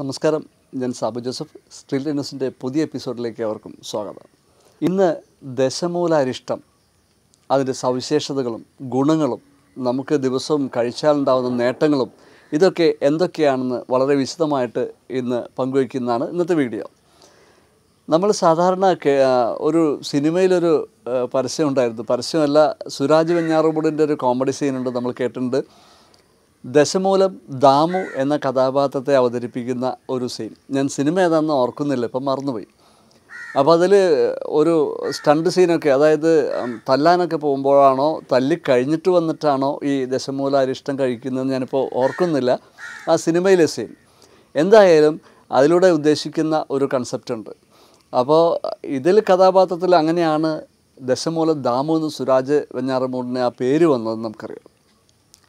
നമസ്കാരം ഞാൻ സാബു ജോസഫ് സ്ട്രീൽ ന്യൂസിൻ്റെ പുതിയ എപ്പിസോഡിലേക്ക് അവർക്കും സ്വാഗതം ഇന്ന് ദശമൂലാരിഷ്ടം അതിൻ്റെ സവിശേഷതകളും ഗുണങ്ങളും നമുക്ക് ദിവസവും കഴിച്ചാലുണ്ടാകുന്ന നേട്ടങ്ങളും ഇതൊക്കെ എന്തൊക്കെയാണെന്ന് വളരെ വിശദമായിട്ട് ഇന്ന് പങ്കുവയ്ക്കുന്നതാണ് ഇന്നത്തെ വീഡിയോ നമ്മൾ സാധാരണ ഒരു സിനിമയിലൊരു പരസ്യം ഉണ്ടായിരുന്നു പരസ്യമല്ല സുരാജ് വെഞ്ഞാറുമൂടിൻ്റെ ഒരു കോമഡി സീനുണ്ട് നമ്മൾ കേട്ടിട്ടുണ്ട് ദശമൂലം ദാമു എന്ന കഥാപാത്രത്തെ അവതരിപ്പിക്കുന്ന ഒരു സീൻ ഞാൻ സിനിമ ഏതാണെന്ന് ഓർക്കുന്നില്ല ഇപ്പം മറന്നുപോയി അപ്പോൾ അതിൽ ഒരു സ്റ്റണ്ട് സീനൊക്കെ അതായത് തല്ലാനൊക്കെ പോകുമ്പോഴാണോ തല്ലി കഴിഞ്ഞിട്ട് വന്നിട്ടാണോ ഈ ദശമൂല അരിഷ്ടം കഴിക്കുന്നതെന്ന് ഞാനിപ്പോൾ ഓർക്കുന്നില്ല ആ സിനിമയിലെ സീൻ എന്തായാലും അതിലൂടെ ഉദ്ദേശിക്കുന്ന ഒരു കൺസെപ്റ്റ് ഉണ്ട് അപ്പോൾ ഇതിൽ കഥാപാത്രത്തിൽ അങ്ങനെയാണ് ദശമൂല ദാമു എന്ന് സുരാജ് വെഞ്ഞാറമൂടിന് ആ പേര് വന്നതെന്ന് നമുക്കറിയാം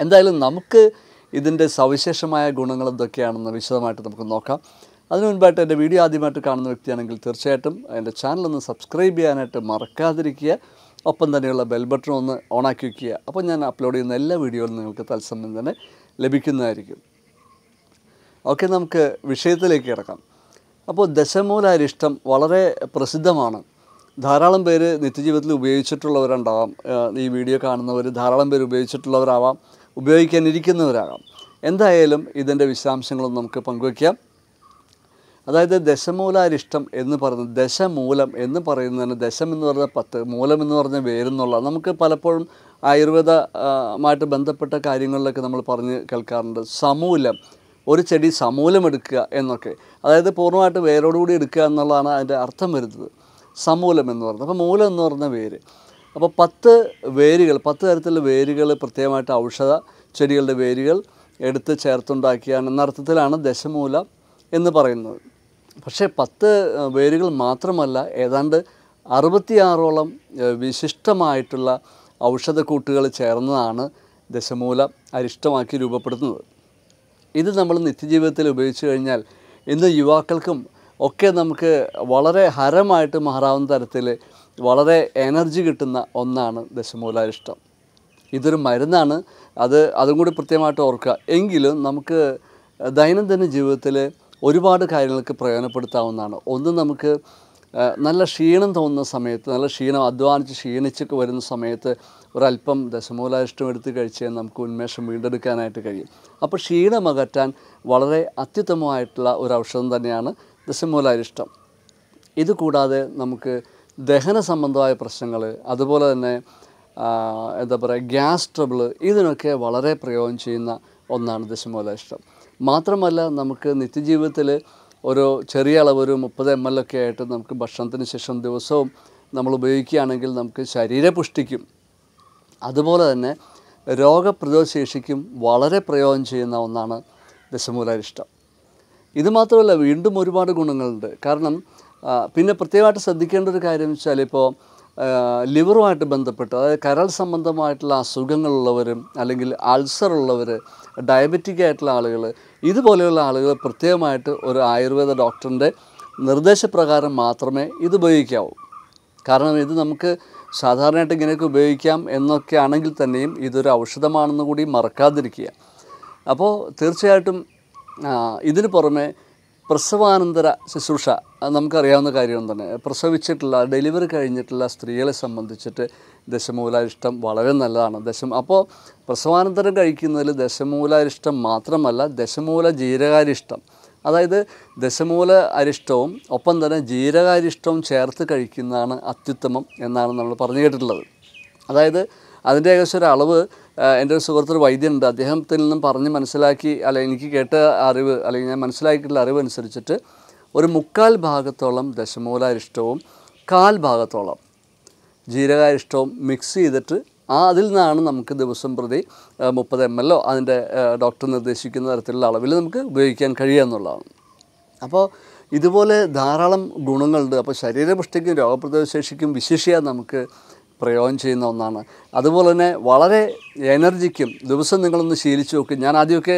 എന്തായാലും നമുക്ക് ഇതിൻ്റെ സവിശേഷമായ ഗുണങ്ങൾ എന്തൊക്കെയാണെന്ന് വിശദമായിട്ട് നമുക്ക് നോക്കാം അതിനു മുൻപായിട്ട് എൻ്റെ വീഡിയോ ആദ്യമായിട്ട് കാണുന്ന വ്യക്തിയാണെങ്കിൽ തീർച്ചയായിട്ടും എൻ്റെ ചാനലൊന്ന് സബ്സ്ക്രൈബ് ചെയ്യാനായിട്ട് മറക്കാതിരിക്കുക ഒപ്പം തന്നെയുള്ള ബെൽ ബട്ടൺ ഒന്ന് ഓണാക്കി വയ്ക്കുക അപ്പോൾ ഞാൻ അപ്ലോഡ് ചെയ്യുന്ന എല്ലാ വീഡിയോകളും നിങ്ങൾക്ക് തത്സമയം തന്നെ ലഭിക്കുന്നതായിരിക്കും ഓക്കെ നമുക്ക് വിഷയത്തിലേക്ക് കിടക്കാം അപ്പോൾ ദശമൂലാരിഷ്ടം വളരെ പ്രസിദ്ധമാണ് ധാരാളം പേര് നിത്യജീവിതത്തിൽ ഉപയോഗിച്ചിട്ടുള്ളവരുണ്ടാവാം ഈ വീഡിയോ കാണുന്നവർ ധാരാളം പേര് ഉപയോഗിച്ചിട്ടുള്ളവരാവാം ഉപയോഗിക്കാനിരിക്കുന്നവരാകാം എന്തായാലും ഇതിൻ്റെ വിശദാംശങ്ങളും നമുക്ക് പങ്കുവയ്ക്കാം അതായത് ദശമൂലാരിഷ്ടം എന്ന് പറയുന്നത് ദശമൂലം എന്ന് പറയുന്നതിന് ദശം എന്ന് പറഞ്ഞ പത്ത് മൂലം എന്ന് പറഞ്ഞ വേരെന്നുള്ള നമുക്ക് പലപ്പോഴും ആയുർവേദമായിട്ട് ബന്ധപ്പെട്ട കാര്യങ്ങളിലൊക്കെ നമ്മൾ പറഞ്ഞ് കേൾക്കാറുണ്ട് സമൂലം ഒരു ചെടി സമൂലം എടുക്കുക എന്നൊക്കെ അതായത് പൂർണ്ണമായിട്ട് വേരോടുകൂടി എടുക്കുക എന്നുള്ളതാണ് അതിൻ്റെ അർത്ഥം വരുന്നത് സമൂലം എന്ന് പറയുന്നത് അപ്പോൾ മൂലം എന്ന് പറഞ്ഞ വേര് അപ്പോൾ പത്ത് വേരുകൾ പത്ത് തരത്തിലുള്ള വേരുകൾ പ്രത്യേകമായിട്ട് ഔഷധ ചെടികളുടെ വേരുകൾ എടുത്ത് ചേർത്തുണ്ടാക്കിയാണ് എന്നർത്ഥത്തിലാണ് ദശമൂല എന്ന് പറയുന്നത് പക്ഷേ പത്ത് വേരുകൾ മാത്രമല്ല ഏതാണ്ട് അറുപത്തിയാറോളം വിശിഷ്ടമായിട്ടുള്ള ഔഷധക്കൂട്ടുകൾ ചേർന്നതാണ് ദശമൂല അരിഷ്ടമാക്കി രൂപപ്പെടുത്തുന്നത് ഇത് നമ്മൾ നിത്യജീവിതത്തിൽ ഉപയോഗിച്ചു കഴിഞ്ഞാൽ ഇന്ന് യുവാക്കൾക്കും ഒക്കെ നമുക്ക് വളരെ ഹരമായിട്ട് മാറാവുന്ന തരത്തിൽ വളരെ എനർജി കിട്ടുന്ന ഒന്നാണ് ദശമൂലാരിഷ്ടം ഇതൊരു മരുന്നാണ് അത് അതും കൂടി കൃത്യമായിട്ട് ഓർക്കുക എങ്കിലും നമുക്ക് ദൈനംദിന ജീവിതത്തിൽ ഒരുപാട് കാര്യങ്ങൾക്ക് പ്രയോജനപ്പെടുത്താവുന്നതാണ് ഒന്ന് നമുക്ക് നല്ല ക്ഷീണം തോന്നുന്ന സമയത്ത് നല്ല ക്ഷീണം അധ്വാനിച്ച് ക്ഷീണിച്ചൊക്കെ വരുന്ന സമയത്ത് ഒരല്പം ദശമൂലാരിഷ്ടം എടുത്ത് കഴിച്ചാൽ നമുക്ക് ഉന്മേഷം വീണ്ടെടുക്കാനായിട്ട് കഴിയും അപ്പോൾ ക്ഷീണം അകറ്റാൻ വളരെ അത്യുത്തമമായിട്ടുള്ള ഒരു ഔഷധം തന്നെയാണ് ദശമൂലാരിഷ്ടം ഇതുകൂടാതെ നമുക്ക് ദഹന സംബന്ധമായ പ്രശ്നങ്ങൾ അതുപോലെ തന്നെ എന്താ പറയുക ഗ്യാസ് ട്രബിൾ ഇതിനൊക്കെ വളരെ പ്രയോഗം ചെയ്യുന്ന ഒന്നാണ് ദശമൂലാഷ്ടം മാത്രമല്ല നമുക്ക് നിത്യജീവിതത്തിൽ ഒരു ചെറിയ അളവ് ഒരു മുപ്പത് എം എൽ ഒക്കെ ആയിട്ട് നമുക്ക് ഭക്ഷണത്തിന് ശേഷം ദിവസവും നമ്മൾ ഉപയോഗിക്കുകയാണെങ്കിൽ നമുക്ക് ശരീരപുഷ്ടിക്കും അതുപോലെ തന്നെ രോഗപ്രതിരോധശേഷിക്കും വളരെ പ്രയോജനം ചെയ്യുന്ന ഒന്നാണ് ദശമൂലാരിഷ്ടം ഇത് മാത്രമല്ല വീണ്ടും ഒരുപാട് ഗുണങ്ങളുണ്ട് കാരണം പിന്നെ പ്രത്യേകമായിട്ട് ശ്രദ്ധിക്കേണ്ട ഒരു കാര്യം വെച്ചാൽ ഇപ്പോൾ ലിവറുമായിട്ട് ബന്ധപ്പെട്ട് അതായത് കരൾ സംബന്ധമായിട്ടുള്ള അസുഖങ്ങളുള്ളവരും അല്ലെങ്കിൽ അൾസർ ഉള്ളവർ ഡയബറ്റിക് ആയിട്ടുള്ള ആളുകൾ ഇതുപോലെയുള്ള ആളുകൾ പ്രത്യേകമായിട്ട് ഒരു ആയുർവേദ ഡോക്ടറിൻ്റെ നിർദ്ദേശപ്രകാരം മാത്രമേ ഇത് ഉപയോഗിക്കാവൂ കാരണം ഇത് നമുക്ക് സാധാരണയായിട്ട് ഇങ്ങനെയൊക്കെ ഉപയോഗിക്കാം എന്നൊക്കെ ആണെങ്കിൽ തന്നെയും ഇതൊരു ഔഷധമാണെന്ന് കൂടി മറക്കാതിരിക്കുക അപ്പോൾ തീർച്ചയായിട്ടും ഇതിന് പുറമെ പ്രസവാനന്തര ശുശ്രൂഷ നമുക്കറിയാവുന്ന കാര്യം തന്നെ പ്രസവിച്ചിട്ടുള്ള ഡെലിവറി കഴിഞ്ഞിട്ടുള്ള സ്ത്രീകളെ സംബന്ധിച്ചിട്ട് ദശമൂലാരിഷ്ടം വളരെ നല്ലതാണ് ദശം അപ്പോൾ പ്രസവാനന്തരം കഴിക്കുന്നതിൽ ദശമൂലാരിഷ്ടം മാത്രമല്ല ദശമൂല ജീരകാരിഷ്ടം അതായത് ദശമൂല അരിഷ്ടവും ഒപ്പം തന്നെ ജീരകാരിഷ്ടവും ചേർത്ത് കഴിക്കുന്നതാണ് അത്യുത്തമം എന്നാണ് നമ്മൾ പറഞ്ഞു കേട്ടിട്ടുള്ളത് അതായത് അതിൻ്റെ ഏകദേശം ഒരു അളവ് എൻ്റെ ഒരു സുഹൃത്തൊരു വൈദ്യനുണ്ട് അദ്ദേഹത്തിൽ നിന്നും പറഞ്ഞ് മനസ്സിലാക്കി അല്ലെങ്കിൽ എനിക്ക് കേട്ട അറിവ് അല്ലെങ്കിൽ ഞാൻ മനസ്സിലാക്കിയിട്ടുള്ള അറിവ് അനുസരിച്ചിട്ട് ഒരു മുക്കാൽ ഭാഗത്തോളം ഇഷ്ടവും കാൽ ഭാഗത്തോളം ഇഷ്ടവും മിക്സ് ചെയ്തിട്ട് ആ അതിൽ നിന്നാണ് നമുക്ക് ദിവസം പ്രതി മുപ്പത് എം ഒ അതിൻ്റെ ഡോക്ടർ നിർദ്ദേശിക്കുന്ന തരത്തിലുള്ള അളവിൽ നമുക്ക് ഉപയോഗിക്കാൻ കഴിയുക എന്നുള്ളതാണ് അപ്പോൾ ഇതുപോലെ ധാരാളം ഗുണങ്ങളുണ്ട് അപ്പോൾ ശരീരപുഷ്ടിക്കും രോഗപ്രതിരോധശേഷിക്കും വിശേഷിയാൽ നമുക്ക് പ്രയോഗം ചെയ്യുന്ന ഒന്നാണ് അതുപോലെ തന്നെ വളരെ എനർജിക്കും ദിവസം നിങ്ങളൊന്ന് ശീലിച്ചു നോക്കും ഞാൻ ആദ്യമൊക്കെ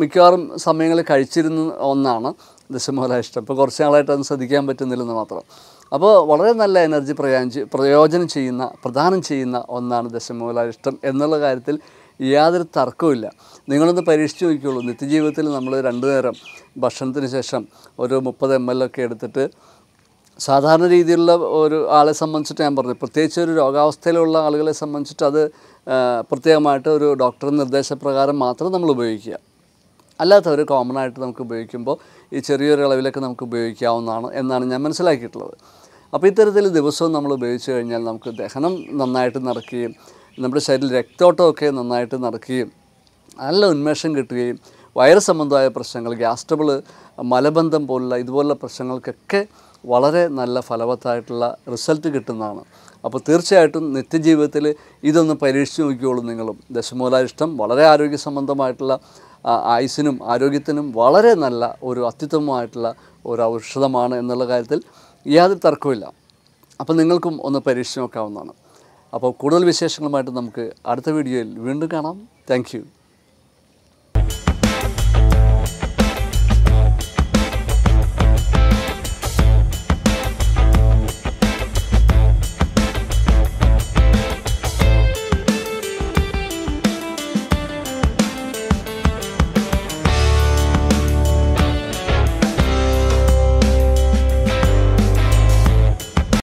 മിക്കവാറും സമയങ്ങളിൽ കഴിച്ചിരുന്ന ഒന്നാണ് ഇഷ്ടം ഇപ്പോൾ കുറച്ച് നാളായിട്ട് അത് ശ്രദ്ധിക്കാൻ പറ്റുന്നില്ലെന്ന് മാത്രം അപ്പോൾ വളരെ നല്ല എനർജി പ്രയോജന പ്രയോജനം ചെയ്യുന്ന പ്രദാനം ചെയ്യുന്ന ഒന്നാണ് ഇഷ്ടം എന്നുള്ള കാര്യത്തിൽ യാതൊരു തർക്കവുമില്ല നിങ്ങളൊന്ന് പരീക്ഷിച്ച് നോക്കിയുള്ളൂ നിത്യജീവിതത്തിൽ നമ്മൾ രണ്ടു നേരം ഭക്ഷണത്തിന് ശേഷം ഒരു മുപ്പത് എം എൽ ഒക്കെ എടുത്തിട്ട് സാധാരണ രീതിയിലുള്ള ഒരു ആളെ സംബന്ധിച്ചിട്ട് ഞാൻ പറഞ്ഞു പ്രത്യേകിച്ച് ഒരു രോഗാവസ്ഥയിലുള്ള ആളുകളെ സംബന്ധിച്ചിട്ട് അത് പ്രത്യേകമായിട്ട് ഒരു ഡോക്ടർ നിർദ്ദേശപ്രകാരം മാത്രം നമ്മൾ ഉപയോഗിക്കുക അല്ലാത്തവർ കോമൺ ആയിട്ട് നമുക്ക് ഉപയോഗിക്കുമ്പോൾ ഈ ചെറിയൊരു അളവിലൊക്കെ നമുക്ക് ഉപയോഗിക്കാവുന്നതാണ് എന്നാണ് ഞാൻ മനസ്സിലാക്കിയിട്ടുള്ളത് അപ്പോൾ ഇത്തരത്തിൽ ദിവസവും നമ്മൾ ഉപയോഗിച്ച് കഴിഞ്ഞാൽ നമുക്ക് ദഹനം നന്നായിട്ട് നടക്കുകയും നമ്മുടെ ശരീരം രക്തോട്ടമൊക്കെ നന്നായിട്ട് നടക്കുകയും നല്ല ഉന്മേഷം കിട്ടുകയും വയറ് സംബന്ധമായ പ്രശ്നങ്ങൾ ഗ്യാസ്ട്രബിൾ മലബന്ധം പോലുള്ള ഇതുപോലുള്ള പ്രശ്നങ്ങൾക്കൊക്കെ വളരെ നല്ല ഫലവത്തായിട്ടുള്ള റിസൾട്ട് കിട്ടുന്നതാണ് അപ്പോൾ തീർച്ചയായിട്ടും നിത്യജീവിതത്തിൽ ഇതൊന്ന് പരീക്ഷിച്ച് നോക്കിയോളൂ നിങ്ങളും ദശമൂലാരിഷ്ടം വളരെ ആരോഗ്യ സംബന്ധമായിട്ടുള്ള ആയുസിനും ആരോഗ്യത്തിനും വളരെ നല്ല ഒരു അത്യുത്തമമായിട്ടുള്ള ഒരു ഔഷധമാണ് എന്നുള്ള കാര്യത്തിൽ യാതൊരു തർക്കമില്ല അപ്പോൾ നിങ്ങൾക്കും ഒന്ന് പരീക്ഷിച്ച് നോക്കാവുന്നതാണ് അപ്പോൾ കൂടുതൽ വിശേഷങ്ങളുമായിട്ട് നമുക്ക് അടുത്ത വീഡിയോയിൽ വീണ്ടും കാണാം താങ്ക്